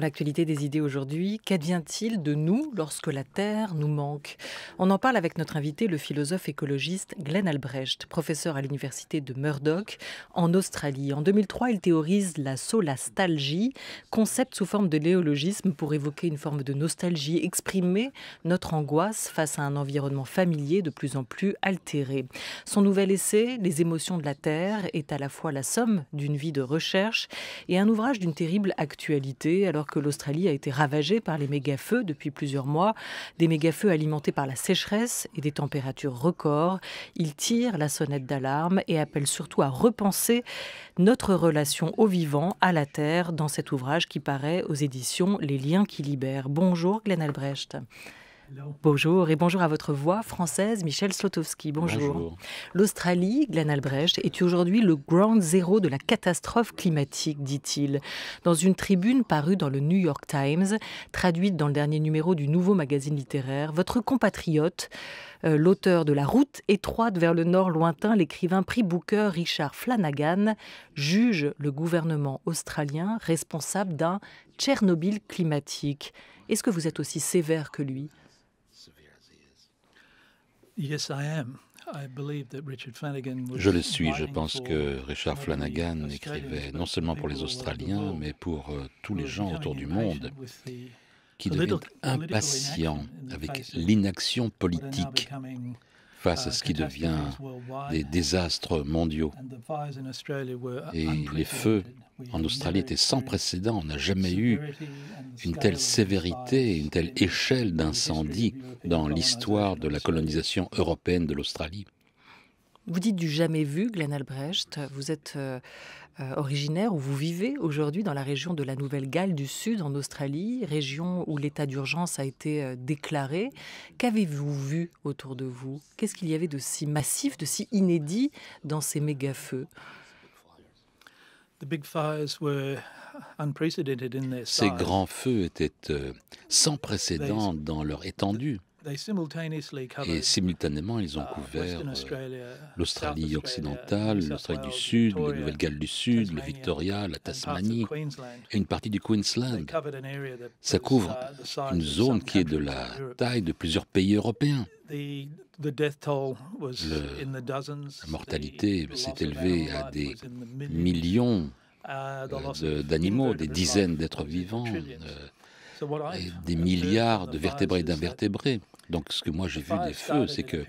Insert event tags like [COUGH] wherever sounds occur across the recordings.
l'actualité des idées aujourd'hui, qu'advient-il de nous lorsque la Terre nous manque On en parle avec notre invité, le philosophe écologiste Glenn Albrecht, professeur à l'université de Murdoch en Australie. En 2003, il théorise la solastalgie, concept sous forme de néologisme pour évoquer une forme de nostalgie, exprimer notre angoisse face à un environnement familier de plus en plus altéré. Son nouvel essai, Les émotions de la Terre, est à la fois la somme d'une vie de recherche et un ouvrage d'une terrible actualité, alors que l'Australie a été ravagée par les méga-feux depuis plusieurs mois, des méga-feux alimentés par la sécheresse et des températures records. Il tire la sonnette d'alarme et appelle surtout à repenser notre relation au vivant, à la terre, dans cet ouvrage qui paraît aux éditions Les liens qui libèrent. Bonjour Glenn Albrecht. Bonjour et bonjour à votre voix française, Michel Slotowski. Bonjour. L'Australie, Glenn Albrecht, est aujourd'hui le ground zéro de la catastrophe climatique, dit-il. Dans une tribune parue dans le New York Times, traduite dans le dernier numéro du nouveau magazine littéraire, votre compatriote, euh, l'auteur de La route étroite vers le nord lointain, l'écrivain prix Booker Richard Flanagan, juge le gouvernement australien responsable d'un Tchernobyl climatique. Est-ce que vous êtes aussi sévère que lui je le suis, je pense que Richard Flanagan écrivait non seulement pour les Australiens, mais pour euh, tous les gens autour du monde qui deviennent impatients avec l'inaction politique face à ce qui devient des désastres mondiaux. Et les feux en Australie étaient sans précédent. On n'a jamais eu une telle sévérité, une telle échelle d'incendie dans l'histoire de la colonisation européenne de l'Australie. Vous dites du jamais vu, Glenn Albrecht. Vous êtes euh, euh, originaire, où vous vivez aujourd'hui dans la région de la Nouvelle-Galles du Sud, en Australie, région où l'état d'urgence a été euh, déclaré. Qu'avez-vous vu autour de vous Qu'est-ce qu'il y avait de si massif, de si inédit dans ces méga-feux ces grands feux étaient euh, sans précédent dans leur étendue. Et simultanément, ils ont uh, couvert euh, l'Australie occidentale, l'Australie du Sud, la nouvelle galles du Sud, le Victoria, la Tasmanie et une partie du Queensland. Ça couvre uh, une zone qui est de la taille de plusieurs pays européens. la mortalité s'est élevée à des millions uh, euh, d'animaux, des dizaines d'êtres vivants. Euh, et des milliards de vertébrés et d'invertébrés. Donc ce que moi j'ai vu des feux, c'est que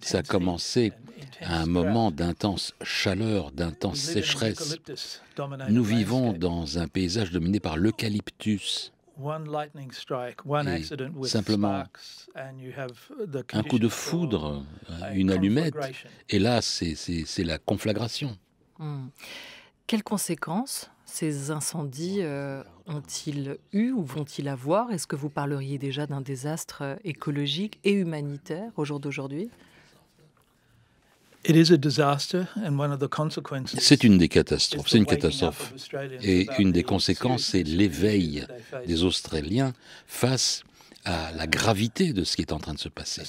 ça a commencé à un moment d'intense chaleur, d'intense sécheresse. Nous vivons dans un paysage dominé par l'eucalyptus. Et simplement un coup de foudre, une allumette, et là c'est la conflagration. Hmm. Quelles conséquences ces incendies euh, ont-ils eu ou vont-ils avoir Est-ce que vous parleriez déjà d'un désastre euh, écologique et humanitaire au jour d'aujourd'hui c'est une des catastrophes, c'est une catastrophe. Et une des conséquences, c'est l'éveil des Australiens face à à la gravité de ce qui est en train de se passer.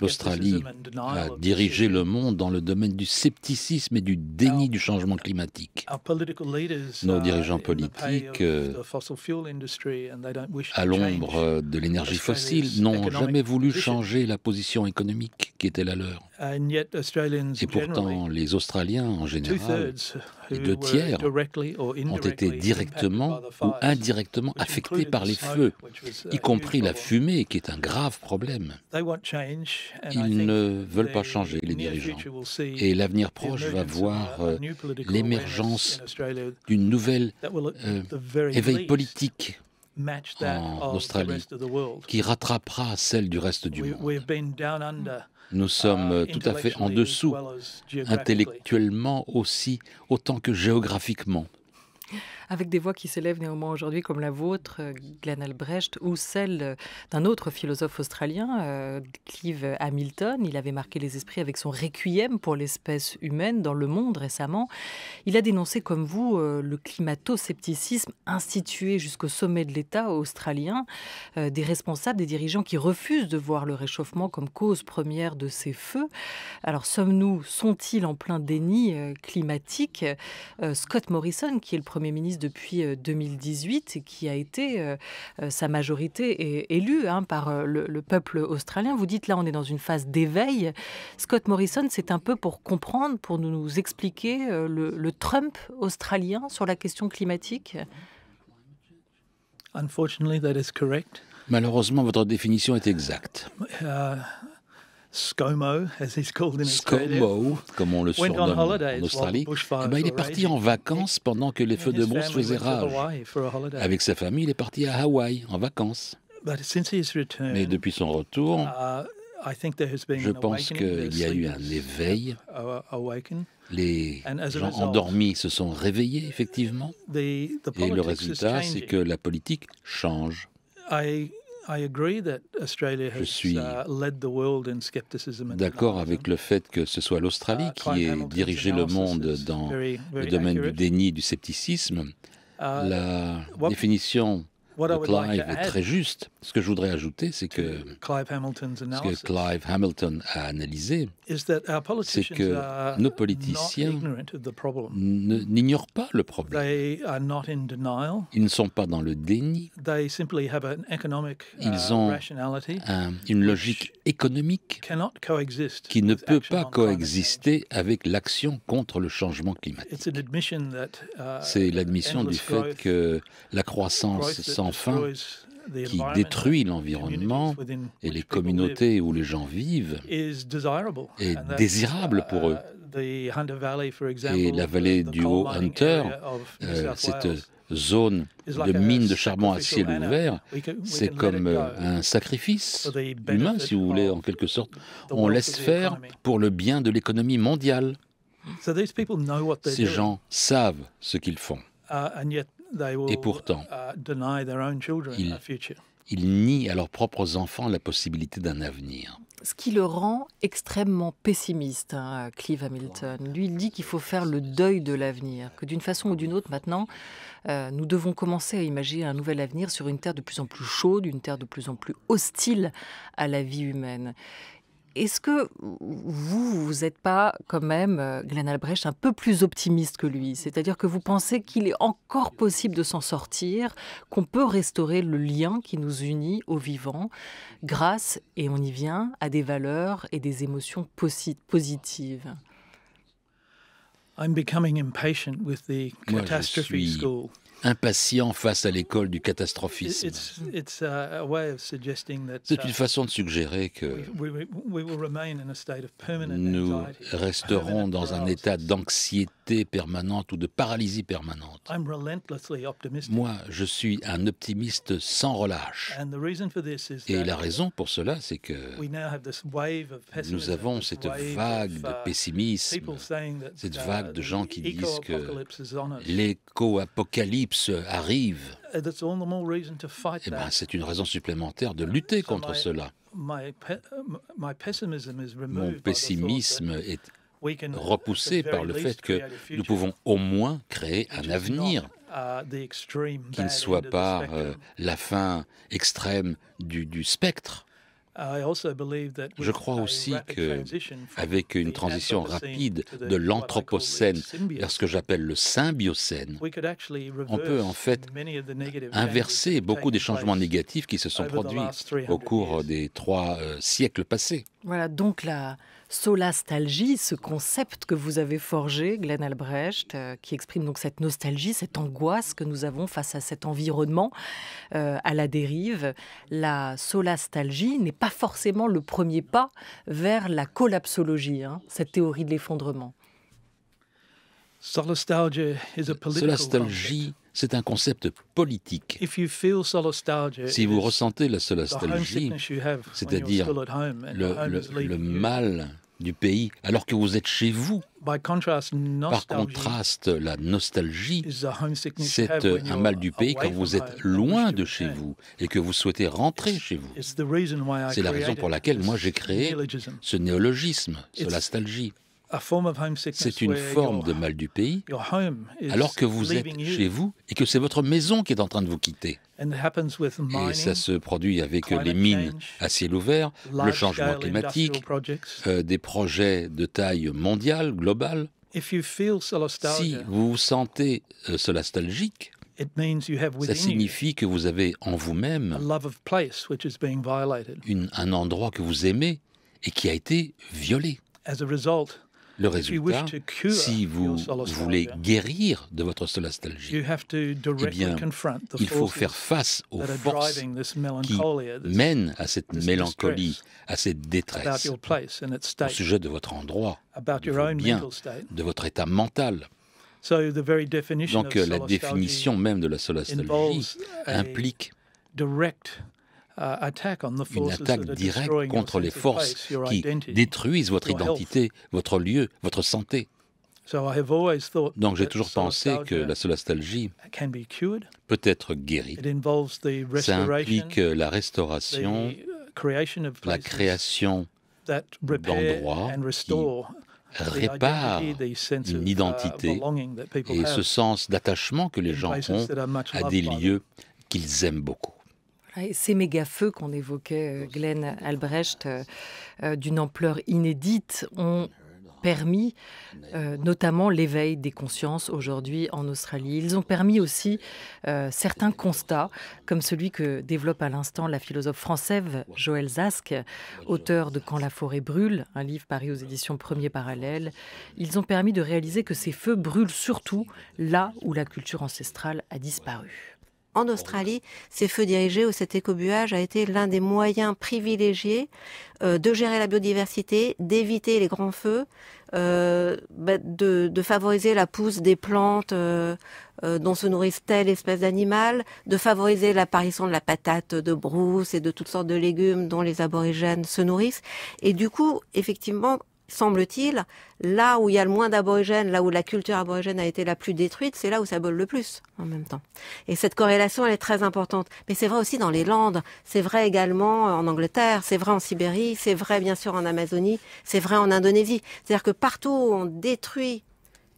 L'Australie a dirigé le monde dans le domaine du scepticisme et du déni du changement climatique. Nos dirigeants politiques, euh, à l'ombre euh, de l'énergie fossile, n'ont jamais voulu changer la position économique qui était la leur. Et pourtant, les Australiens en général, les deux tiers, ont été directement ou indirectement affectés par les feux y compris la fumée, qui est un grave problème. Ils ne veulent pas changer, les dirigeants. Et l'avenir proche va voir euh, l'émergence d'une nouvelle euh, éveil politique en Australie qui rattrapera celle du reste du monde. Nous uh, sommes euh, tout à fait en dessous, intellectuellement aussi, autant que géographiquement avec des voix qui s'élèvent néanmoins aujourd'hui comme la vôtre, euh, Glenn Albrecht, ou celle euh, d'un autre philosophe australien, euh, Clive Hamilton. Il avait marqué les esprits avec son requiem pour l'espèce humaine dans le monde récemment. Il a dénoncé, comme vous, le climato-scepticisme institué jusqu'au sommet de l'État australien, des responsables, des dirigeants qui refusent de voir le réchauffement comme cause première de ces feux. Alors sommes-nous, sont-ils en plein déni climatique Scott Morrison, qui est le Premier ministre depuis 2018 euh, et qui a été euh, euh, sa majorité est élue hein, par le, peuple australien. Vous dites là, on est dans une phase d'éveil. Scott Morrison, c'est un peu pour comprendre, pour nous expliquer le, le Trump australien sur la question climatique. Malheureusement, votre définition est exacte. ScoMo, comme on le surnomme en Australie, eh ben, il est parti en vacances pendant que les feux de brousse faisaient rage. Avec sa famille, il est parti à Hawaï en vacances. Mais depuis son retour, uh, je pense qu'il y a eu un éveil. Les gens endormis se sont réveillés, effectivement. Et le résultat, c'est que la politique change. Je suis d'accord avec le fait que ce soit l'Australie uh, qui ait dirigé le monde dans le domaine du déni et du scepticisme. Uh, La définition Clive est très juste. Ce que je voudrais ajouter, c'est que ce que Clive Hamilton a analysé, c'est que nos politiciens n'ignorent pas le problème. Ils ne sont pas dans le déni. Uh, Ils ont une logique économique qui ne peut pas coexister avec l'action contre le changement climatique. Uh, c'est l'admission du fait que la croissance sans enfin, qui détruit l'environnement et les communautés où les gens vivent est désirable uh, pour eux. Et la vallée du Haut Hunter, euh, cette zone de mines de charbon à ciel ouvert, c'est comme euh, un sacrifice humain, si vous voulez, en quelque sorte. On laisse faire pour le bien de l'économie mondiale. Ces gens savent ce qu'ils font. Uh, et pourtant, uh, ils, nient à leurs propres enfants la possibilité d'un avenir. Ce qui le rend extrêmement pessimiste, hein, Clive Hamilton. Lui, il dit qu'il faut faire le deuil de l'avenir, que d'une façon ou d'une autre, maintenant, euh, nous devons commencer à imaginer un nouvel avenir sur une terre de plus en plus chaude, une terre de plus en plus hostile à la vie humaine. Est-ce que vous, vous n'êtes pas quand même, euh, Glenn Albrecht, un peu plus optimiste que lui C'est-à-dire que vous pensez qu'il est encore possible de s'en sortir, qu'on peut restaurer le lien qui nous unit au vivant, grâce, et on y vient, à des valeurs et des émotions positives. I'm becoming impatient with the catastrophe impatient face à l'école du catastrophisme. Uh, C'est uh, une façon de suggérer que nous resterons dans un état d'anxiété permanente ou de paralysie permanente. Moi, je suis un optimiste sans relâche. Et la raison pour cela, c'est que nous avons cette vague de uh, pessimisme, cette uh, vague de gens qui disent que l'éco-apocalypse arrive. Uh, eh bien, c'est une raison supplémentaire de lutter contre cela. Mon pessimisme est repoussé par le fait que nous pouvons au moins créer un avenir uh, qui ne soit pas euh, la fin extrême du, spectre. Je crois aussi que, avec une transition rapide de l'anthropocène vers ce que j'appelle le symbiocène, on peut en fait inverser beaucoup des changements négatifs qui se sont produits au cours des trois euh, siècles passés. Voilà donc la solastalgie, ce concept que vous avez forgé, Glenn Albrecht, euh, qui exprime donc cette nostalgie, cette angoisse que nous avons face à cet environnement euh, à la dérive. La solastalgie n'est pas forcément le premier pas vers la collapsologie, hein, cette théorie de l'effondrement. Solastalgie c'est un concept politique. Si vous ressentez la solastalgie, c'est-à-dire le, mal du pays, alors que vous êtes chez vous, par contraste, la nostalgie, c'est euh, un mal du pays quand vous êtes loin de chez vous et que vous souhaitez rentrer chez vous. C'est la raison pour laquelle moi j'ai créé ce néologisme, solastalgie. C'est une forme de mal du pays, alors que vous êtes chez vous et que c'est votre maison qui est en train de vous quitter. Et ça se produit avec les mines à ciel ouvert, le changement climatique, euh, des projets de taille mondiale, globale. Si vous vous sentez euh, solastalgique, ça signifie que vous avez en vous-même un endroit que vous aimez et qui a été violé. Le résultat, si vous voulez guérir de votre solastalgie, eh bien, il faut faire face aux forces qui mènent à cette mélancolie, à cette détresse, au sujet de votre endroit, de votre bien, de votre état mental. Donc euh, la définition même de la solastalgie implique une attaque directe contre les forces qui détruisent votre identité, votre lieu, votre santé. Donc j'ai toujours pensé que la solastalgie peut être guérie. Ça implique la restauration, uh, la création d'endroits qui répare une uh, identité et ce sens d'attachement que les gens ont à des lieux qu'ils aiment beaucoup. Ah, ces méga-feux qu'on évoquait, euh, Glenn Albrecht, euh, euh, d'une ampleur inédite, ont permis notamment l'éveil des consciences aujourd'hui en Australie. Ils ont permis aussi certains constats, comme celui que développe à l'instant la philosophe française Joël Zask, auteur de Quand la forêt brûle, un livre paru aux éditions Premier Parallèle. Ils ont permis de réaliser que ces feux brûlent surtout là où la culture ancestrale a disparu en Australie, ces feux dirigés ou cet écobuage a été l'un des moyens privilégiés euh, de gérer la biodiversité, d'éviter les grands feux, euh, bah, de, favoriser la pousse des plantes euh, dont se nourrissent telle espèce d'animal, de favoriser l'apparition de la patate de brousse et de toutes sortes de légumes dont les aborigènes se nourrissent. Et du coup, effectivement, semble-t-il, là où il y a le moins d'aborigènes, là où la culture aborigène a été la plus détruite, c'est là où ça bole le plus en même temps. Et cette corrélation, elle est très importante. Mais c'est vrai aussi dans les Landes, c'est vrai également en Angleterre, c'est vrai en Sibérie, c'est vrai bien sûr en Amazonie, c'est vrai en Indonésie. C'est-à-dire que partout où on détruit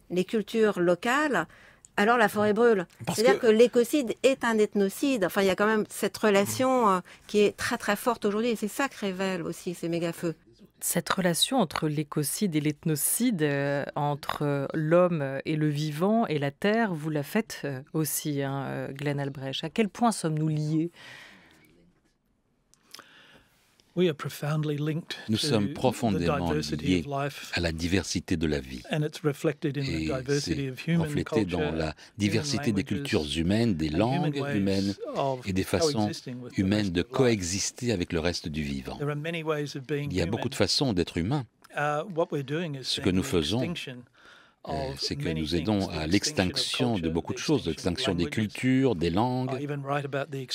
les cultures locales, alors la forêt brûle. C'est-à-dire que, l'écocide est un ethnocide. Enfin, il y a quand même cette relation euh, qui est très très forte aujourd'hui et c'est ça que révèle aussi ces méga-feux. Cette relation entre l'écocide et l'ethnocide, euh, entre euh, l'homme et le vivant et la terre, vous la faites euh, aussi, Glen hein, Glenn Albrecht. À quel point sommes-nous liés nous sommes profondément liés à la diversité de la vie. Et c'est reflété dans la diversité des cultures humaines, des langues humaines et des façons humaines de coexister avec le reste du vivant. Il y a beaucoup de façons d'être humain. Uh, Ce que nous faisons, euh, c'est que nous aidons à l'extinction de beaucoup de choses, l'extinction des cultures, des langues.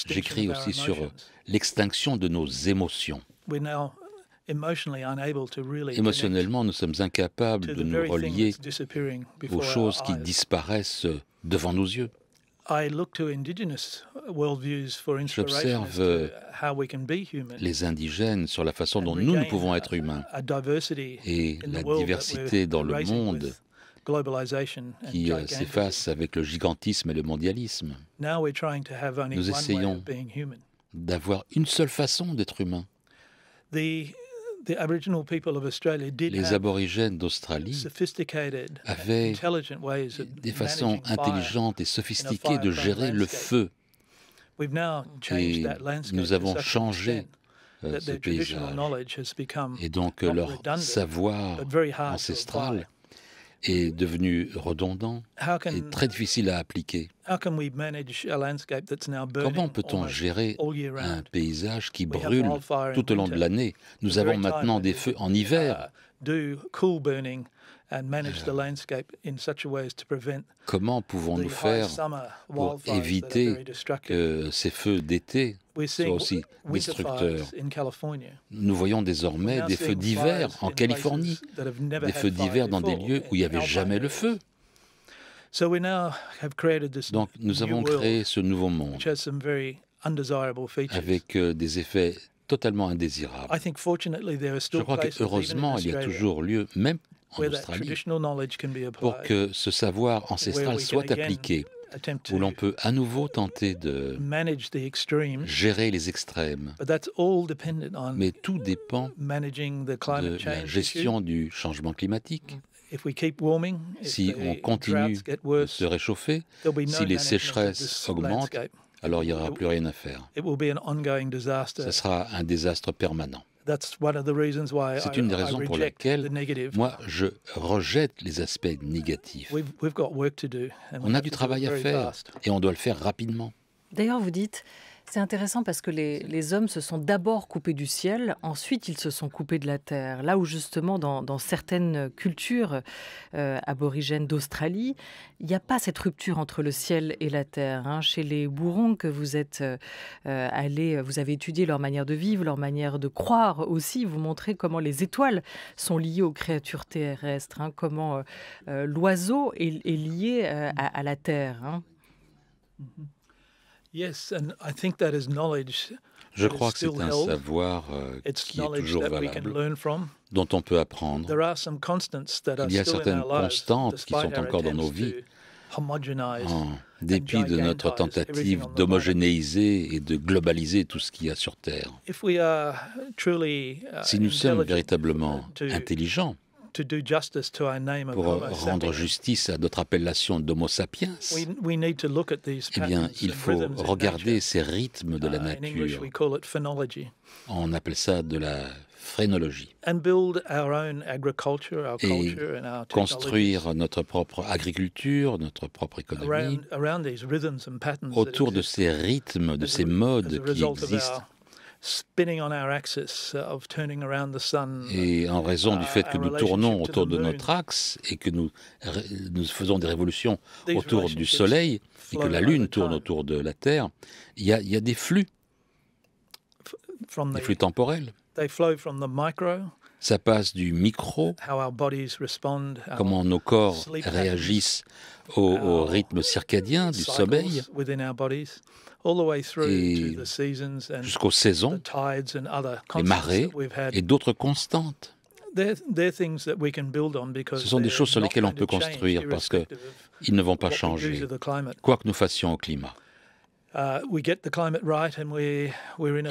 J'écris aussi sur euh, l'extinction de nos émotions. Émotionnellement, nous sommes incapables de nous relier aux choses qui disparaissent euh, devant nos yeux. Uh, J'observe les indigènes sur la façon dont nous, nous pouvons être humains et la diversité dans le monde qui euh, s'efface avec le gigantisme et le mondialisme. Nous essayons d'avoir une seule façon d'être humain. Les aborigènes d'Australie uh, avaient des façons intelligentes et sophistiquées de gérer le feu. Et nous avons changé euh, ce paysage. Et donc leur savoir ancestral est devenu redondant et très difficile à appliquer. Comment peut-on gérer un paysage qui brûle tout au long de l'année Nous avons maintenant des feux en hiver, ah, cool burning Comment pouvons-nous faire pour éviter que ces feux d'été soient aussi destructeurs Nous voyons désormais des feux d'hiver en Californie, des feux d'hiver dans des lieux où il n'y avait jamais le feu. Donc nous avons créé ce nouveau monde avec euh, des effets totalement indésirable. Je crois qu'heureusement, heureusement, il y a toujours lieu, même en Australie, pour que ce savoir ancestral soit appliqué, où l'on peut à nouveau tenter de gérer les extrêmes. Mais tout dépend de la gestion du changement climatique. Si on continue de se réchauffer, si les sécheresses augmentent, alors il n'y aura plus rien à faire. Ce sera un désastre permanent. C'est une des raisons pour lesquelles moi, je rejette les aspects négatifs. On a du travail à faire et on doit le faire rapidement. D'ailleurs, vous dites, c'est intéressant parce que les, hommes se sont d'abord coupés du ciel, ensuite ils se sont coupés de la terre. Là où justement dans, certaines cultures euh, aborigènes d'Australie, il n'y a pas cette rupture entre le ciel et la terre. Hein. Chez les bourrons que vous êtes euh, euh, allés, vous avez étudié leur manière de vivre, leur manière de croire aussi, vous montrez comment les étoiles sont liées aux créatures terrestres, hein, comment l'oiseau est, lié à, la terre. Hein. Mm-hmm. Je crois que c'est un savoir euh, qui est toujours valable, dont on peut apprendre. Il y a certaines constantes qui sont encore dans nos vies, en dépit de notre tentative d'homogénéiser et de globaliser tout ce qu'il y a sur Terre. Si uh, nous sommes véritablement intelligents, pour rendre justice à notre appellation d'Homo sapiens, eh bien, il faut regarder ces rythmes de la uh, nature. On appelle ça de la phrénologie. Et construire notre propre agriculture, notre propre économie, autour de ces rythmes, de ces modes qui existent et en raison du uh, fait que nous tournons autour de notre axe et que nous, nous faisons des révolutions autour du Soleil et que la Lune tourne autour de la Terre, il y a, des flux, des flux temporels. Ça passe du micro, comment nos corps réagissent au, au rythme circadien du sommeil, et jusqu'aux saisons, les marées et d'autres constantes. Ce sont des choses sur lesquelles on peut construire parce qu'ils ne vont pas changer, quoi que nous fassions au climat. Il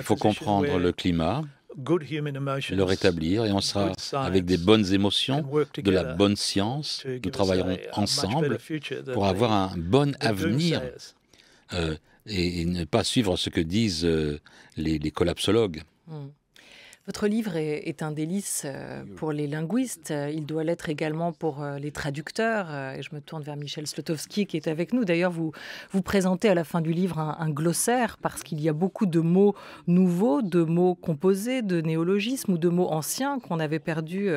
faut comprendre le climat, le rétablir et on sera avec des bonnes émotions, de la bonne science. Nous travaillerons ensemble pour avoir un bon avenir euh, et, ne pas suivre ce que disent euh, les, les collapsologues. Hmm. Votre livre est, un délice euh, pour les linguistes. Euh, il doit l'être également pour euh, les traducteurs. Et je me tourne vers Michel Slotowski qui est avec nous. D'ailleurs, vous, vous présentez à la fin du livre un, glossaire parce qu'il y a beaucoup de mots nouveaux, de mots composés, de néologismes ou de mots anciens qu'on avait perdu,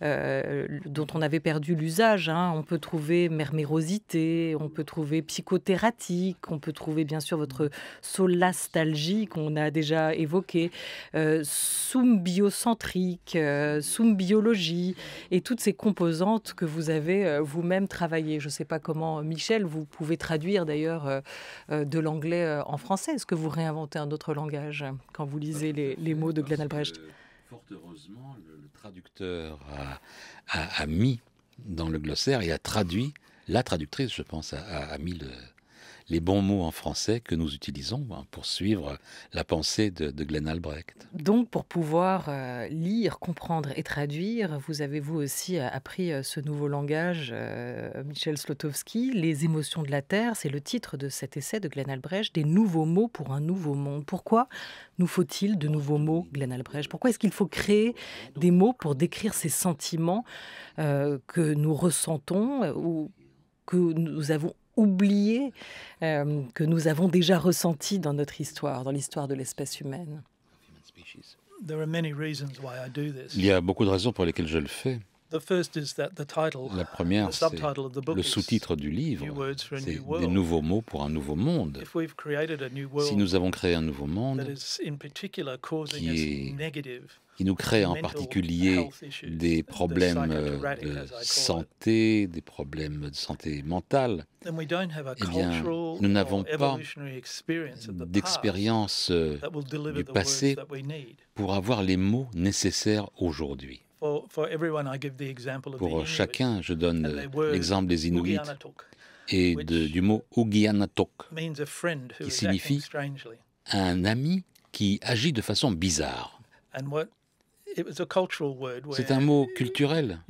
dont on avait perdu l'usage. Hein. On peut trouver mermérosité, on peut trouver psychothératique, on peut trouver bien sûr votre solastalgie qu'on a déjà évoqué, Soum biocentrique, euh, Soum biologie et toutes ces composantes que vous avez euh, vous-même travaillées. Je ne sais pas comment, euh, Michel, vous pouvez traduire d'ailleurs de l'anglais en français. Est-ce que vous réinventez un autre langage quand vous lisez les, mots de Glenn Albrecht Fort heureusement, le, traducteur a, mis dans le glossaire et a traduit, la traductrice, je pense, a mis le, les bons mots en français que nous utilisons hein, pour suivre la pensée de, de Glenn Albrecht. Donc, pour pouvoir euh, lire, comprendre et traduire, vous avez vous aussi euh, appris euh, ce nouveau langage, Michel Slotowski, Les émotions de la Terre, c'est le titre de cet essai de Glenn Albrecht, Des nouveaux mots pour un nouveau monde. Pourquoi nous faut-il de nouveaux mots, Glenn Albrecht Pourquoi est-ce qu'il faut créer des mots pour décrire ces sentiments que nous ressentons ou que nous avons oublié euh, que nous avons déjà ressenti dans notre histoire, dans l'histoire de l'espèce humaine. Il y a beaucoup de raisons pour lesquelles je le fais. La première, c'est le sous-titre du livre. C'est des nouveaux mots pour un nouveau monde. Si nous avons créé un nouveau monde qui, nous crée en particulier des problèmes de santé, des problèmes de santé mentale, eh bien, nous n'avons pas d'expérience euh, du passé pour avoir les mots nécessaires aujourd'hui. Pour chacun, je donne l'exemple des Inuits et du mot ugyanatok », qui signifie un ami qui agit de façon bizarre. C'est un mot culturel.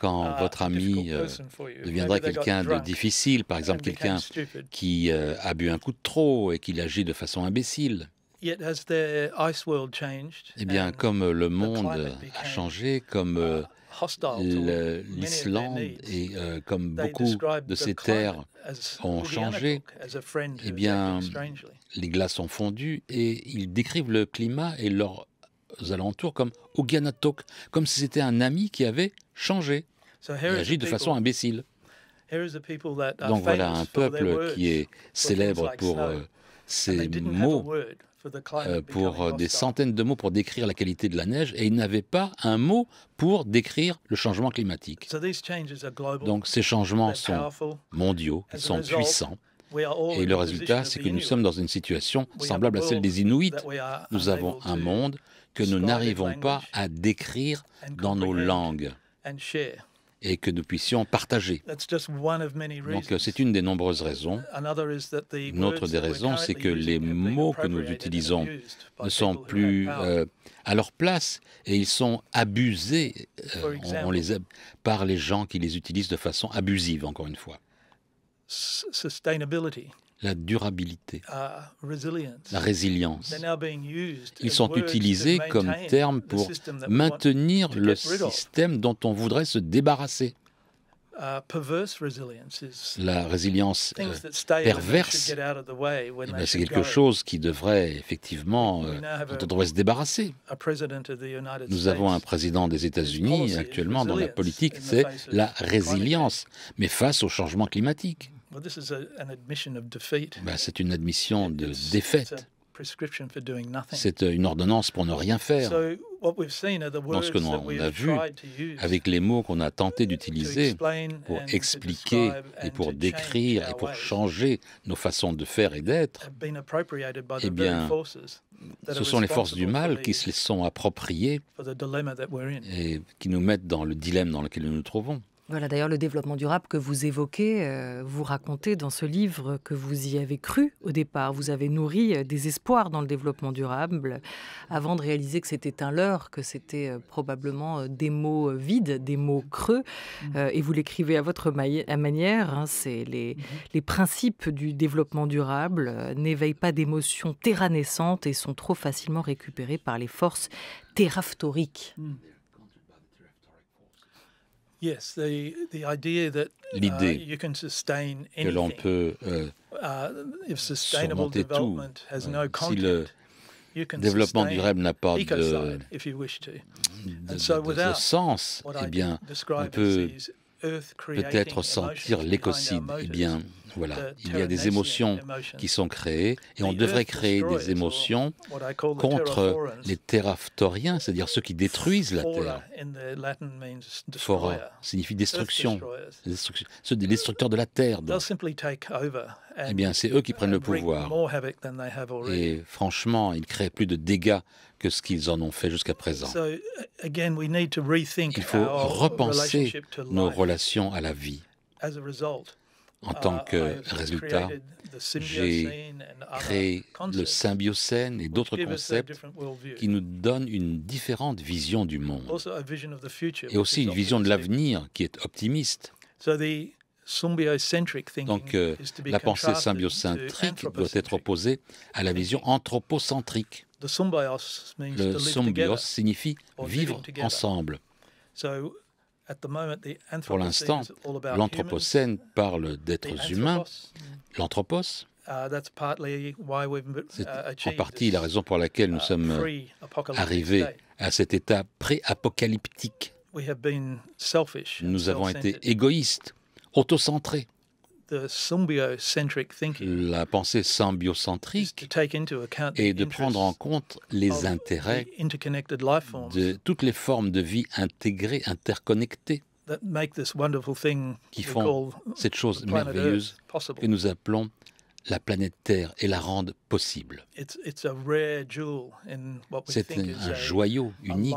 Quand uh, votre ami euh, deviendrait deviendra quelqu'un de difficile, par exemple quelqu'un qui euh, a bu un coup de trop et qu'il agit de façon imbécile. Uh, eh bien, comme le monde a changé, comme uh, euh, l'Islande et euh, comme beaucoup de ces terres ont changé, eh bien, les glaces ont fondu et ils décrivent le climat et leurs alentours comme Ouganatok, comme si c'était un ami qui avait changé. Il agit de façon imbécile. Donc voilà un peuple qui est célèbre pour ses euh, mots euh, pour euh, des centaines de mots pour décrire la qualité de la neige et ils n'avaient pas un mot pour décrire le changement climatique. Donc ces changements sont mondiaux, ils sont puissants. Et le résultat, c'est que nous sommes dans une situation semblable à celle des Inuits. Nous avons un monde que nous n'arrivons pas à décrire dans nos langues et que nous puissions partager. Donc c'est une des nombreuses raisons. Une autre des raisons, c'est que les mots que nous utilisons ne sont plus euh, à leur place et ils sont abusés euh, par les gens qui les utilisent de façon abusive, encore une fois la durabilité, ah, la résilience. Ils sont utilisés comme termes pour maintenir le système dont on voudrait se débarrasser. Uh, la résilience euh, perverse, eh ben, c'est quelque chose qui devrait effectivement, euh, devrait se débarrasser. Nous avons un président des États-Unis actuellement dans la politique, c'est la résilience, mais face au changement climatique. Ben, c'est une admission de défaite. C'est euh, une ordonnance pour ne rien faire. Dans ce que on a vu, avec les mots qu'on a tenté d'utiliser pour expliquer et pour décrire et pour changer nos façons de faire et d'être, eh bien, ce sont les forces du mal qui se les sont appropriées et qui nous mettent dans le dilemme dans lequel nous nous trouvons. Voilà, d'ailleurs, le développement durable que vous évoquez, euh, vous racontez dans ce livre que vous y avez cru au départ. Vous avez nourri euh, des espoirs dans le développement durable avant de réaliser que c'était un leurre, que c'était euh, probablement des mots vides, des mots creux. Mmh. et vous l'écrivez à votre manière. Hein, c'est mmh. les, principes du développement durable n'éveillent pas d'émotions terranescentes et sont trop facilement récupérés par les forces terraftoriques. Mmh. Uh, L'idée que l'on peut euh, uh, surmonter tout, si le développement durable n'a pas de, mm, sens, eh bien, on peut peut-être sentir l'écocide. Eh bien, voilà, il y a des émotions qui sont créées et on devrait créer des émotions contre les terraftoriens, c'est-à-dire ceux qui détruisent la Terre. Fora signifie destruction, ceux des destructeurs de la Terre. Eh bien, c'est eux qui prennent le uh, pouvoir. Et franchement, ils créent plus de dégâts que ce qu'ils en ont fait jusqu'à présent. Il faut repenser nos relations à la vie en tant ah, que résultat, j'ai créé le symbiocène et d'autres concepts qui nous donnent une différente vision du monde et aussi une vision de l'avenir qui est optimiste. Donc euh, la pensée symbiocentrique doit être opposée à la vision anthropocentrique. Le symbios signifie vivre ensemble. Pour l'instant, l'Anthropocène parle d'êtres humains, l'Anthropos. Uh, uh, C'est en partie la raison pour laquelle nous uh, sommes arrivés à cet état pré-apocalyptique. Nous avons été égoïstes, autocentrés la pensée symbiocentrique est de prendre en compte les intérêts de toutes les formes de vie intégrées, interconnectées, qui font cette chose merveilleuse que nous appelons la planète Terre et la rendent possible. C'est un joyau unique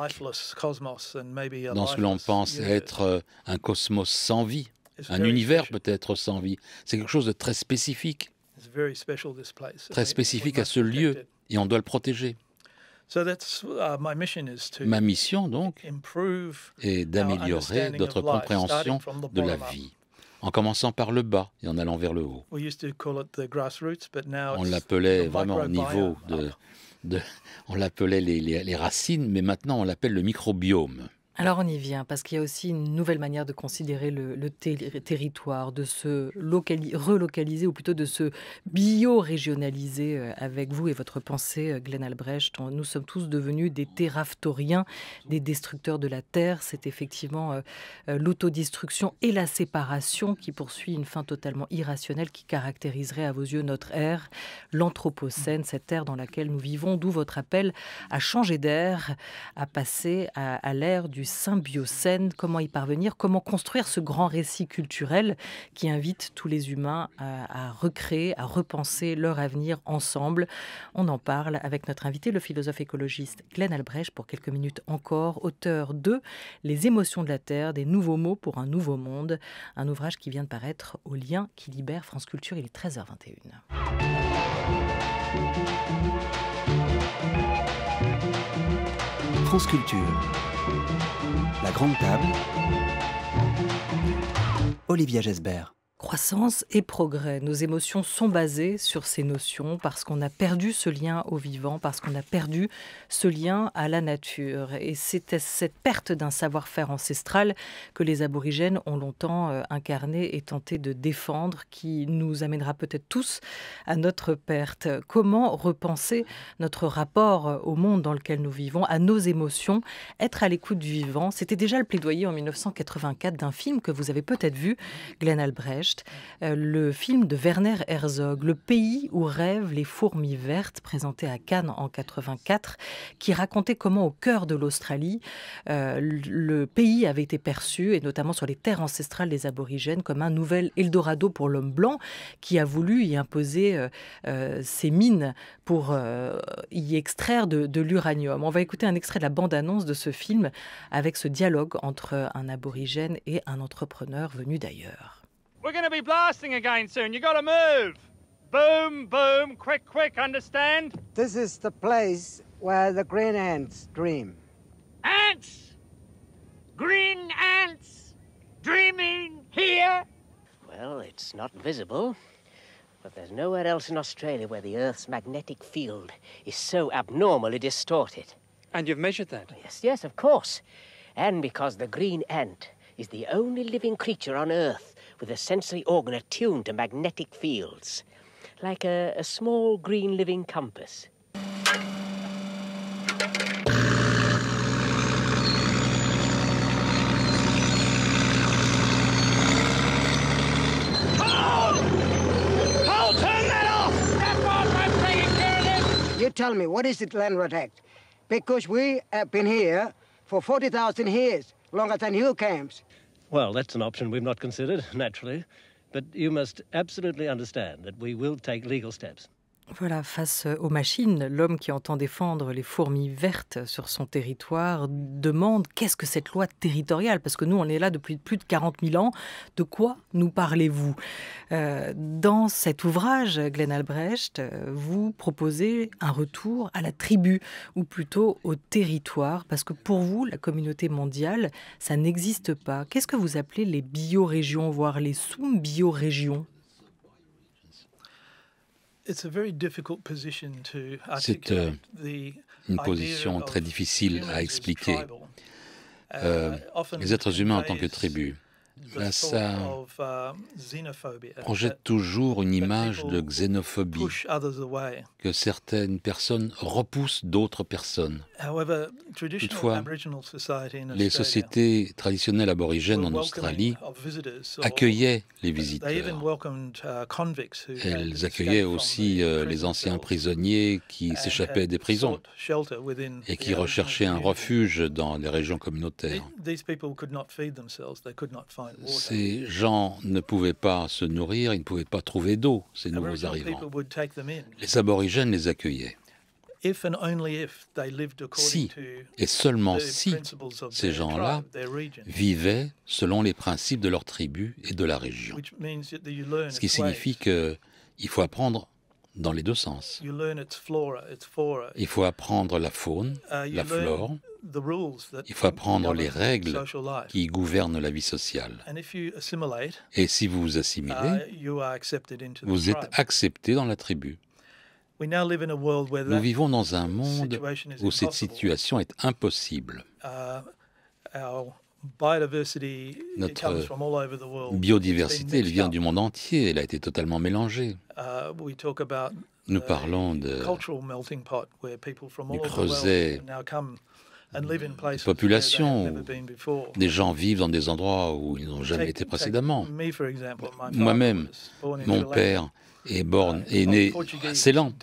dans ce que l'on pense être un cosmos sans vie un univers peut-être sans vie. C'est quelque chose de très spécifique, très spécifique à ce lieu, et on doit le protéger. Uh, Ma mission, donc, est d'améliorer notre compréhension de la vie, en commençant par le bas et en allant vers le haut. On l'appelait vraiment au niveau de... on l'appelait les racines, mais maintenant on l'appelle le microbiome. Alors on y vient, parce qu'il y a aussi une nouvelle manière de considérer le, territoire, de se relocaliser, ou plutôt de se bio-régionaliser euh, avec vous et votre pensée, euh, Glenn Albrecht. Nous sommes tous devenus des terraftoriens, des destructeurs de la terre. C'est effectivement euh, l'autodestruction et la séparation qui poursuit une fin totalement irrationnelle qui caractériserait à vos yeux notre ère, l'anthropocène, cette ère dans laquelle nous vivons, d'où votre appel à changer d'air, à passer à l'ère du symbiocène, comment y parvenir, comment construire ce grand récit culturel qui invite tous les humains à, à recréer, à repenser leur avenir ensemble. On en parle avec notre invité, le philosophe écologiste Glenn Albrecht, pour quelques minutes encore, auteur de Les émotions de la Terre, des nouveaux mots pour un nouveau monde, un ouvrage qui vient de paraître au lien qui libère France Culture, il est 13h21. France Culture. La Grande Table, Olivia Gesbert croissance et progrès. Nos émotions sont basées sur ces notions parce qu'on a perdu ce lien au vivant, parce qu'on a perdu ce lien à la nature. Et c'est cette perte d'un savoir-faire ancestral que les aborigènes ont longtemps euh, incarné et tenté de défendre qui nous amènera peut-être tous à notre perte. Comment repenser notre rapport au monde dans lequel nous vivons, à nos émotions, être à l'écoute du vivant C'était déjà le plaidoyer en 1984 d'un film que vous avez peut-être vu, Glenn Albrecht euh, le film de Werner Herzog, Le pays où rêvent les fourmis vertes, présenté à Cannes en 84, qui racontait comment au cœur de l'Australie, euh, le pays avait été perçu, et notamment sur les terres ancestrales des aborigènes, comme un nouvel Eldorado pour l'homme blanc, qui a voulu y imposer euh, ses mines pour y extraire de l'uranium. On va écouter un extrait de la bande-annonce de ce film avec ce dialogue entre un aborigène et un entrepreneur venu d'ailleurs. We're going to be blasting again soon. You got to move. Boom, boom, quick, quick, understand? This is the place where the green ants dream. Ants? Green ants? Dreaming here? Well, it's not visible. But there's nowhere else in Australia where the Earth's magnetic field is so abnormally distorted. And you've measured that? Yes, yes, of course. And because the green ant is the only living creature on Earth with a sensory organ attuned to magnetic fields, like a, a small green living compass. tell me, what is it, Landrat? Act? Because we have been here for 40,000 years, longer than you camps. Well, that's an option we've not considered, [LAUGHS] naturally. But you must absolutely understand that we will take legal steps. Voilà, face aux machines, l'homme qui entend défendre les fourmis vertes sur son territoire demande qu'est-ce que cette loi territoriale Parce que nous, on est là depuis plus de 40 000 ans. De quoi nous parlez-vous euh, Dans cet ouvrage, Glenn Albrecht, euh, vous proposez un retour à la tribu, ou plutôt au territoire, parce que pour vous, la communauté mondiale, ça n'existe pas. Qu'est-ce que vous appelez les biorégions, voire les sous-biorégions c'est une position très difficile à expliquer. Euh, uh, les êtres humains en tant que tribu ça um, projette toujours une image de xénophobie, que certaines personnes repoussent d'autres personnes. Toutefois, les sociétés traditionnelles aborigènes en Australie accueillaient les visiteurs. Uh, Elles accueillaient aussi euh, les anciens prisonniers qui s'échappaient des prisons et qui recherchaient un refuge dans les régions communautaires. Ces gens ne pouvaient pas se nourrir, ils ne pouvaient pas trouver d'eau, ces nouveaux arrivants. Les aborigènes les accueillaient. Si, et seulement si, ces gens-là vivaient selon les principes de leur tribu et de la région. Ce qui signifie qu'il faut apprendre dans les deux sens. Il faut apprendre la faune, uh, la flore. Il faut apprendre les règles qui gouvernent la vie sociale. Et si vous vous assimilez, uh, vous êtes accepté dans la tribu. Nous vivons dans un monde où cette situation est impossible. Uh, notre euh, biodiversité, elle vient du monde entier, elle a été totalement mélangée. Uh, Nous uh, parlons de, du creuset des populations, des gens vivent dans des endroits où ils n'ont jamais été précédemment. Moi-même, mon père Born est né à Ceylan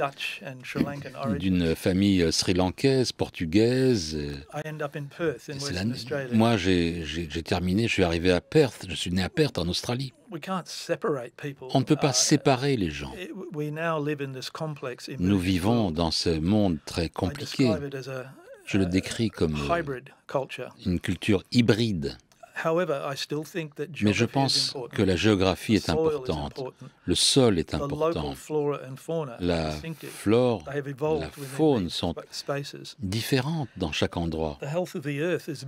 d'une famille euh, sri-lankaise, portugaise. Euh, Moi, j'ai terminé, je suis arrivé à Perth, je suis né à Perth en Australie. On ne peut pas uh, séparer les gens. Nous vivons dans ce monde très compliqué. Je le décris comme euh, une culture hybride. Mais je pense que la géographie est importante, le sol est important, la flore, la faune sont différentes dans chaque endroit.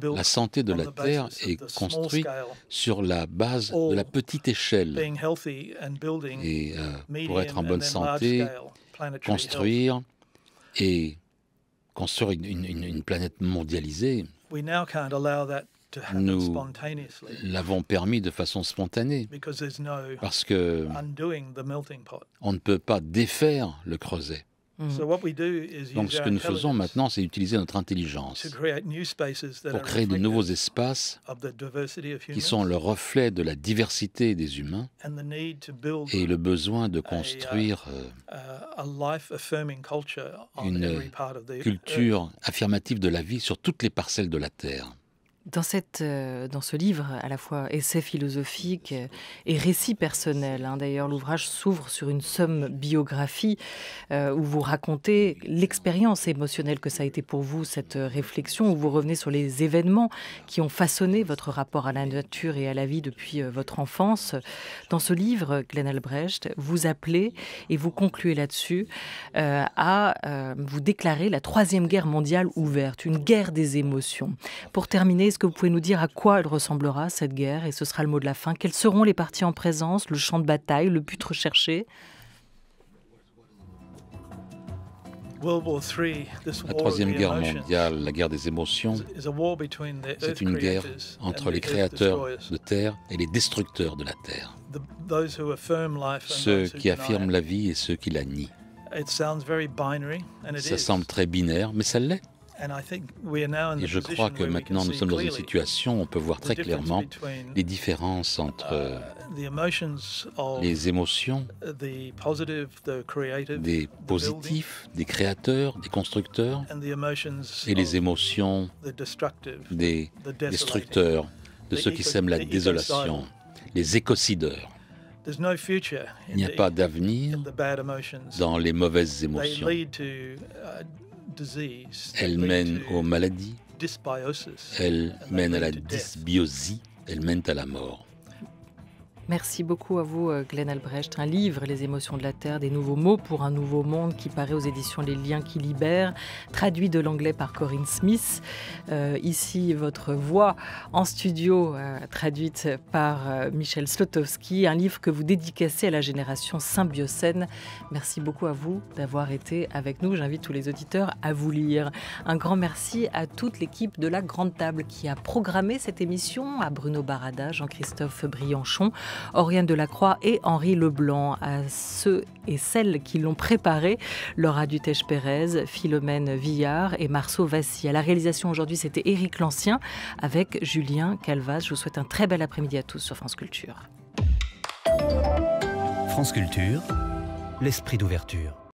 La santé de la Terre est construite sur la base de la petite échelle. Et euh, pour être en bonne santé, construire et construire une planète mondialisée, nous l'avons permis de façon spontanée parce que on ne peut pas défaire le creuset. Mm. Donc ce que nous faisons maintenant, c'est utiliser notre intelligence pour créer de nouveaux espaces qui sont le reflet de la diversité des humains et le besoin de uh, construire euh, uh, une culture affirmative de la vie sur toutes les parcelles de la Terre. Dans, cette, euh, dans ce livre, à la fois essai philosophique et récit personnel, hein. d'ailleurs, l'ouvrage s'ouvre sur une somme biographie euh, où vous racontez l'expérience émotionnelle que ça a été pour vous, cette euh, réflexion, où vous revenez sur les événements qui ont façonné votre rapport à la nature et à la vie depuis votre enfance. Dans ce livre, Glenn Albrecht, vous appelez, et vous concluez là-dessus, à vous déclarer la Troisième Guerre mondiale ouverte, une guerre des émotions. Pour terminer, est-ce que vous pouvez nous dire à quoi elle ressemblera, cette guerre Et ce sera le mot de la fin. Quels seront les parties en présence, le champ de bataille, le but recherché La Troisième Guerre mondiale, la guerre des émotions, c'est une guerre entre les créateurs de Terre et les destructeurs de la Terre, ceux qui affirment la vie et ceux qui la nient. Ça semble très binaire, mais ça l'est. Et je crois que maintenant nous sommes dans une situation où on peut voir très clairement les différences entre uh, les émotions des positifs, des créateurs, des constructeurs et les émotions des destructeurs, de ceux qui sèment la désolation, les écocideurs. Il n'y a pas d'avenir dans les mauvaises émotions. Elle mène aux maladies, elle mène à la dysbiosie, elle mène à la mort. Merci beaucoup à vous, euh, Glenn Albrecht. Un livre, Les émotions de la Terre, des nouveaux mots pour un nouveau monde qui paraît aux éditions Les Liens qui libèrent, traduit de l'anglais par Corinne Smith. Euh, ici, votre voix en studio, euh, traduite par Michel Slotowski, un livre que vous dédicacez à la génération symbiocène. Merci beaucoup à vous d'avoir été avec nous. J'invite tous les auditeurs à vous lire. Un grand merci à toute l'équipe de la Grande Table qui a programmé cette émission, à Bruno Barada, Jean-Christophe Brianchon. Aurien Delacroix et Henri Leblanc. À ceux et celles qui l'ont préparé, Laura Dutèche-Pérez, Philomène Villard et Marceau Vassy. À la réalisation aujourd'hui, c'était Éric Lancien avec Julien Calvas. Je vous souhaite un très bel après-midi à tous sur France Culture. France Culture, l'esprit d'ouverture.